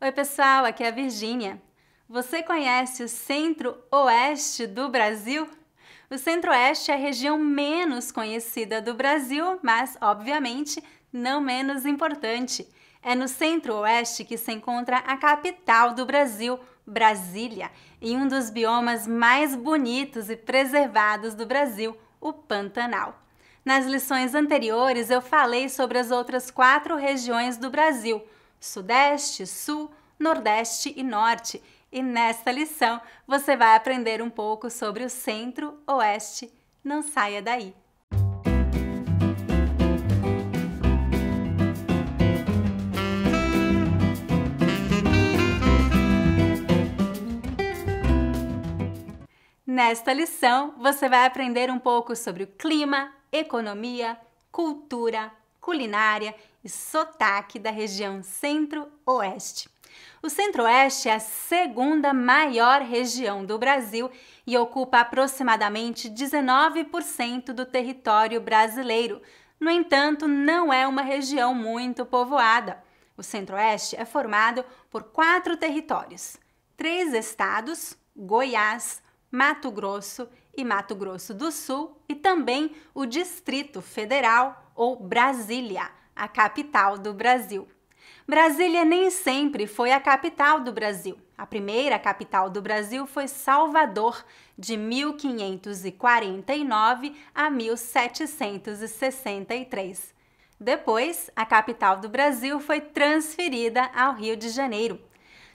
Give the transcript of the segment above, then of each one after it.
Oi, pessoal, aqui é a Virgínia. Você conhece o Centro-Oeste do Brasil? O Centro-Oeste é a região menos conhecida do Brasil, mas, obviamente, não menos importante. É no Centro-Oeste que se encontra a capital do Brasil, Brasília, em um dos biomas mais bonitos e preservados do Brasil, o Pantanal. Nas lições anteriores, eu falei sobre as outras quatro regiões do Brasil – Sudeste, Sul, Nordeste e Norte. E nesta lição você vai aprender um pouco sobre o Centro, Oeste. Não saia daí! Nesta lição, você vai aprender um pouco sobre o clima, economia, cultura, culinária e sotaque da região Centro-Oeste. O Centro-Oeste é a segunda maior região do Brasil e ocupa aproximadamente 19% do território brasileiro. No entanto, não é uma região muito povoada. O Centro-Oeste é formado por quatro territórios: três estados, Goiás, Mato Grosso e Mato Grosso do Sul, e também o Distrito Federal ou Brasília a capital do Brasil. Brasília nem sempre foi a capital do Brasil. A primeira capital do Brasil foi Salvador, de 1549 a 1763. Depois, a capital do Brasil foi transferida ao Rio de Janeiro.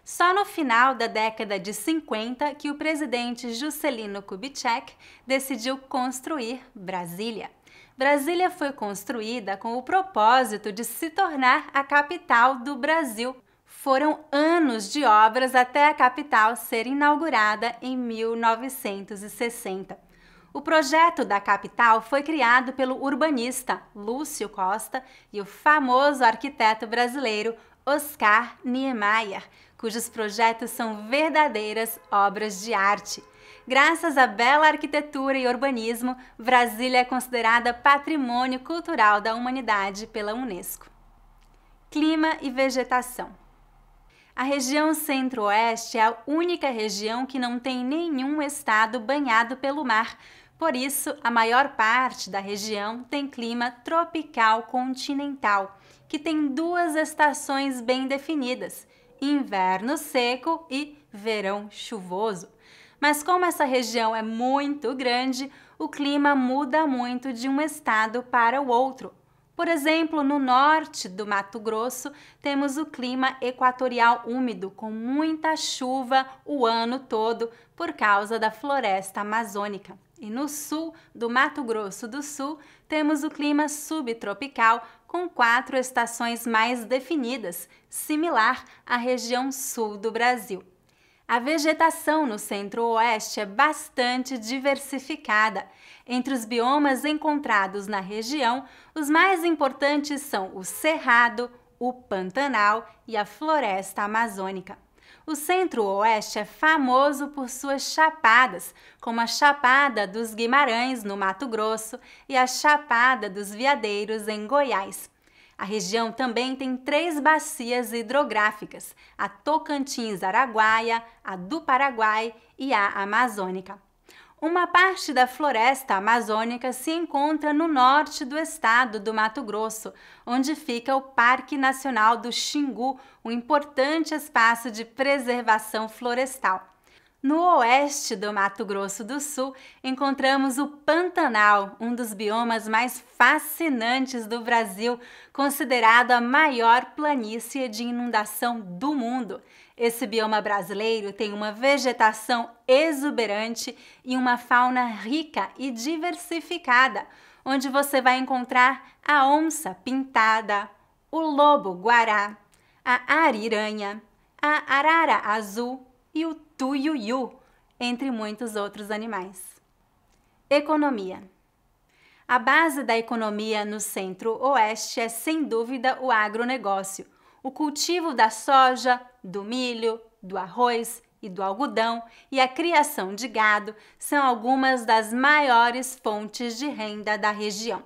Só no final da década de 50 que o presidente Juscelino Kubitschek decidiu construir Brasília. Brasília foi construída com o propósito de se tornar a capital do Brasil. Foram anos de obras até a capital ser inaugurada em 1960. O projeto da capital foi criado pelo urbanista Lúcio Costa e o famoso arquiteto brasileiro Oscar Niemeyer, cujos projetos são verdadeiras obras de arte graças à bela arquitetura e urbanismo, Brasília é considerada patrimônio cultural da humanidade pela Unesco. Clima e vegetação. A região centro-oeste é a única região que não tem nenhum estado banhado pelo mar, por isso, a maior parte da região tem clima tropical continental, que tem duas estações bem definidas: inverno seco e verão chuvoso. Mas como essa região é muito grande, o clima muda muito de um estado para o outro. Por exemplo, no norte do Mato Grosso, temos o clima equatorial úmido, com muita chuva o ano todo por causa da floresta amazônica. E no sul do Mato Grosso do Sul, temos o clima subtropical, com quatro estações mais definidas, similar à região sul do Brasil. A vegetação no centro-oeste é bastante diversificada. Entre os biomas encontrados na região, os mais importantes são o Cerrado, o Pantanal e a Floresta Amazônica. O centro-oeste é famoso por suas chapadas, como a Chapada dos Guimarães, no Mato Grosso, e a Chapada dos Veadeiros, em Goiás. A região também tem três bacias hidrográficas: a Tocantins-Araguaia, a do Paraguai e a Amazônica. Uma parte da floresta amazônica se encontra no norte do estado do Mato Grosso, onde fica o Parque Nacional do Xingu, um importante espaço de preservação florestal. No oeste do Mato Grosso do Sul, encontramos o Pantanal, um dos biomas mais fascinantes do Brasil, considerado a maior planície de inundação do mundo. Esse bioma brasileiro tem uma vegetação exuberante e uma fauna rica e diversificada, onde você vai encontrar a onça pintada, o lobo guará, a ariranha, a arara azul e o tuiuiu, entre muitos outros animais. Economia. A base da economia no centro-oeste é sem dúvida o agronegócio, o cultivo da soja, do milho, do arroz e do algodão e a criação de gado são algumas das maiores fontes de renda da região.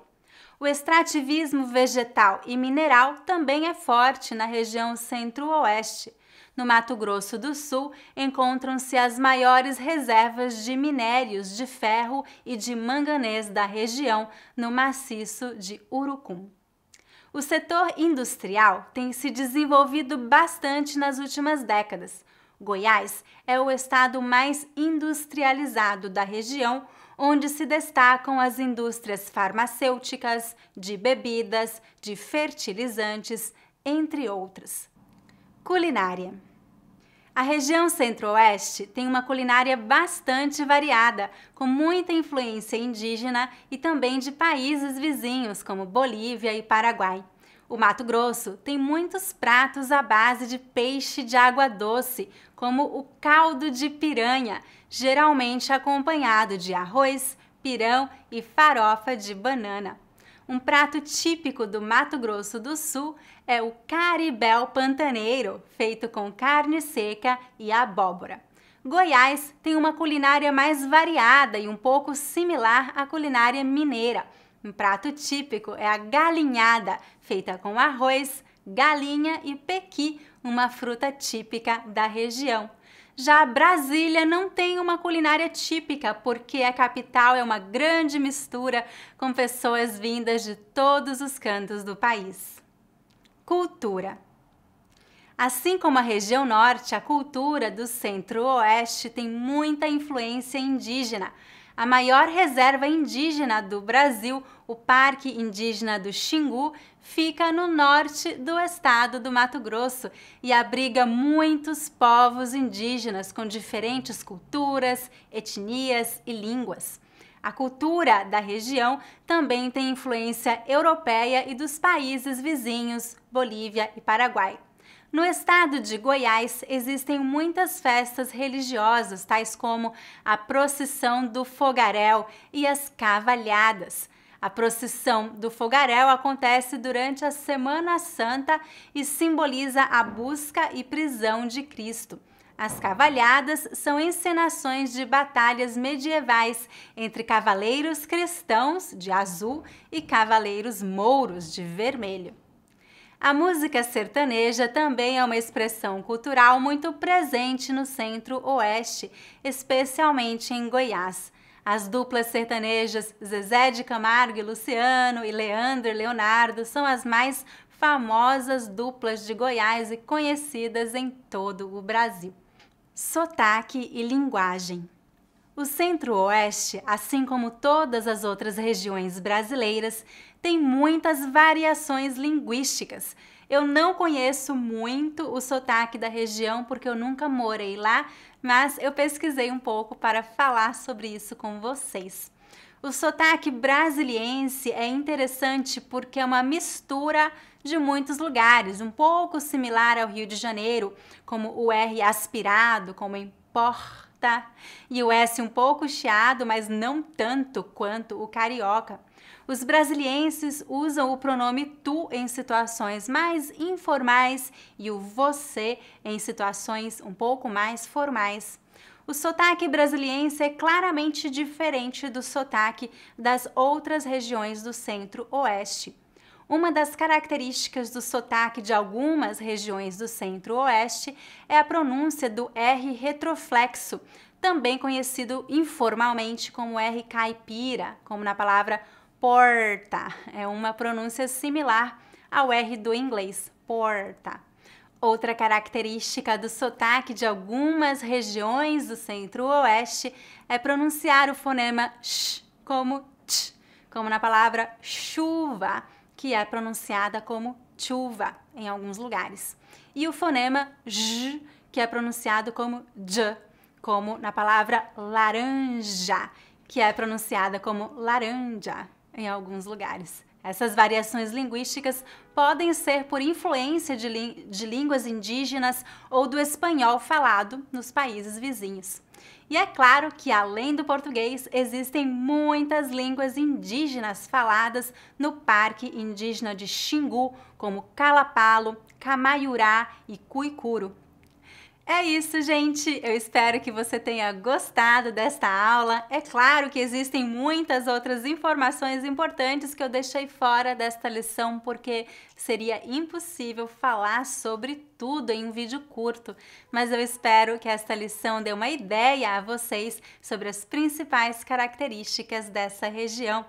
O extrativismo vegetal e mineral também é forte na região centro-oeste, no Mato Grosso do Sul encontram-se as maiores reservas de minérios de ferro e de manganês da região, no maciço de Urucum. O setor industrial tem se desenvolvido bastante nas últimas décadas. Goiás é o estado mais industrializado da região, onde se destacam as indústrias farmacêuticas, de bebidas, de fertilizantes, entre outras. Culinária. A região centro-oeste tem uma culinária bastante variada, com muita influência indígena e também de países vizinhos como Bolívia e Paraguai. O Mato Grosso tem muitos pratos à base de peixe de água doce, como o caldo de piranha, geralmente acompanhado de arroz, pirão e farofa de banana. Um prato típico do Mato Grosso do Sul é o caribel pantaneiro, feito com carne seca e abóbora. Goiás tem uma culinária mais variada e um pouco similar à culinária mineira. Um prato típico é a galinhada, feita com arroz, galinha e pequi, uma fruta típica da região. Já Brasília não tem uma culinária típica, porque a capital é uma grande mistura com pessoas vindas de todos os cantos do país. Cultura. Assim como a região norte, a cultura do centro-oeste tem muita influência indígena. A maior reserva indígena do Brasil, o Parque Indígena do Xingu, fica no norte do estado do Mato Grosso e abriga muitos povos indígenas com diferentes culturas, etnias e línguas. A cultura da região também tem influência europeia e dos países vizinhos, Bolívia e Paraguai. No estado de Goiás existem muitas festas religiosas, tais como a procissão do fogaréu e as cavalhadas. A procissão do fogaréu acontece durante a Semana Santa e simboliza a busca e prisão de Cristo. As cavalhadas são encenações de batalhas medievais entre cavaleiros cristãos, de azul, e cavaleiros mouros, de vermelho. A música sertaneja também é uma expressão cultural muito presente no centro-oeste, especialmente em Goiás. As duplas sertanejas Zezé de Camargo e Luciano e Leandro e Leonardo são as mais famosas duplas de Goiás e conhecidas em todo o Brasil. Sotaque e linguagem. O Centro-Oeste, assim como todas as outras regiões brasileiras, tem muitas variações linguísticas eu não conheço muito o sotaque da região porque eu nunca morei lá, mas eu pesquisei um pouco para falar sobre isso com vocês. O sotaque brasiliense é interessante porque é uma mistura de muitos lugares, um pouco similar ao Rio de Janeiro, como o R aspirado, como em porta, e o S um pouco chiado, mas não tanto quanto o carioca. Os brasilienses usam o pronome tu em situações mais informais e o você em situações um pouco mais formais. O sotaque brasiliense é claramente diferente do sotaque das outras regiões do centro-oeste. Uma das características do sotaque de algumas regiões do centro-oeste é a pronúncia do R retroflexo, também conhecido informalmente como R caipira, como na palavra porta. É uma pronúncia similar ao R do inglês, porta. Outra característica do sotaque de algumas regiões do centro-oeste é pronunciar o fonema sh como tch, como na palavra chuva, que é pronunciada como chuva em alguns lugares, e o fonema j, que é pronunciado como j, como na palavra laranja, que é pronunciada como laranja em alguns lugares. Essas variações linguísticas podem ser por influência de, de, línguas indígenas ou do espanhol falado nos países vizinhos. E é claro que, além do português, existem muitas línguas indígenas faladas no Parque Indígena de Xingu, como Calapalo, Camaiurá e Cuicuro. É isso, gente! Eu espero que você tenha gostado desta aula. É claro que existem muitas outras informações importantes que eu deixei fora desta lição, porque seria impossível falar sobre tudo em um vídeo curto. Mas eu espero que esta lição dê uma ideia a vocês sobre as principais características dessa região.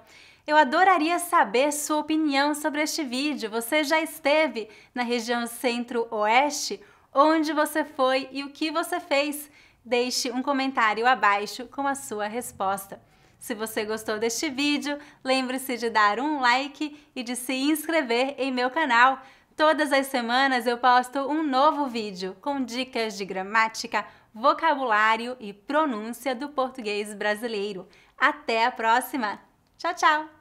Eu adoraria saber sua opinião sobre este vídeo. Você já esteve na região centro-oeste? onde você foi e o que você fez. Deixe um comentário abaixo com a sua resposta. Se você gostou deste vídeo, lembre-se de dar um like e de se inscrever em meu canal. Todas as semanas eu posto um novo vídeo com dicas de gramática, vocabulário e pronúncia do português brasileiro. Até a próxima! Tchau, tchau!